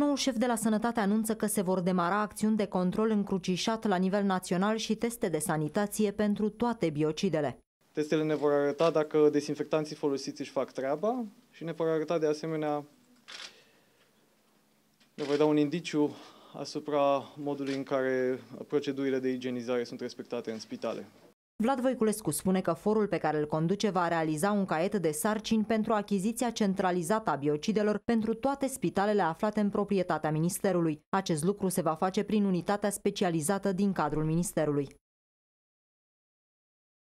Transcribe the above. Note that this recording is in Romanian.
Nou șef de la Sănătate anunță că se vor demara acțiuni de control încrucișat la nivel național și teste de sanitație pentru toate biocidele. Testele ne vor arăta dacă desinfectanții folosiți își fac treaba și ne vor arăta de asemenea, ne vor da un indiciu asupra modului în care procedurile de igienizare sunt respectate în spitale. Vlad Voiculescu spune că forul pe care îl conduce va realiza un caiet de sarcini pentru achiziția centralizată a biocidelor pentru toate spitalele aflate în proprietatea Ministerului. Acest lucru se va face prin unitatea specializată din cadrul Ministerului.